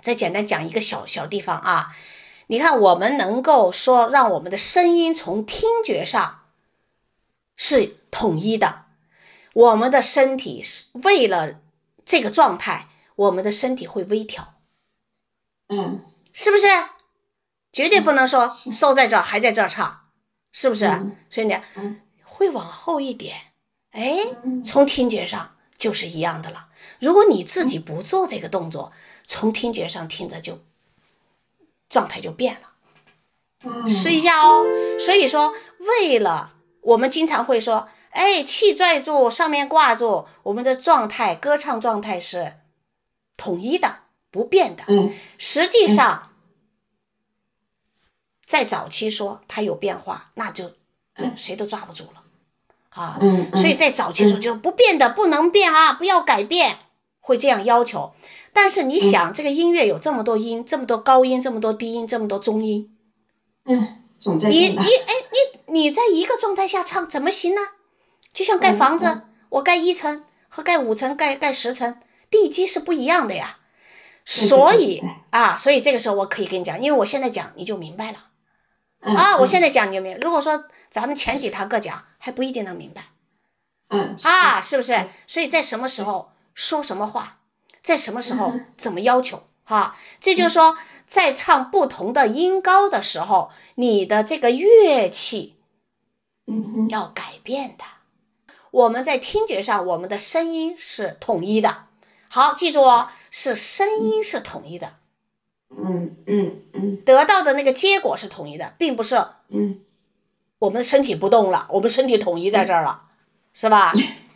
再简单讲一个小小地方啊，你看我们能够说让我们的声音从听觉上是统一的，我们的身体是为了这个状态，我们的身体会微调，嗯，是不是？绝对不能说收在这儿还在这儿唱，是不是？所以你会往后一点，哎，从听觉上就是一样的了。如果你自己不做这个动作，从听觉上听着就状态就变了，试一下哦。所以说，为了我们经常会说，哎，气拽住，上面挂住，我们的状态，歌唱状态是统一的、不变的。实际上在早期说它有变化，那就谁都抓不住了。啊，所以在早期时候就是不变的，不能变啊，不要改变，会这样要求。但是你想，这个音乐有这么多音，这么多高音，这么多低音，这么多中音，嗯，总在你你哎，你你在一个状态下唱怎么行呢？就像盖房子，我盖一层和盖五层，盖盖十层，地基是不一样的呀。所以啊，所以这个时候我可以跟你讲，因为我现在讲你就明白了。啊，我现在讲你就明白。如果说咱们前几堂各讲还不一定能明白，嗯啊，是不是？所以在什么时候说什么话，在什么时候怎么要求，哈，这就是说，在唱不同的音高的时候，你的这个乐器，嗯，要改变的。我们在听觉上，我们的声音是统一的。好，记住哦，是声音是统一的。嗯嗯嗯，得到的那个结果是统一的，并不是，嗯，我们的身体不动了，我们身体统一在这儿了，是吧？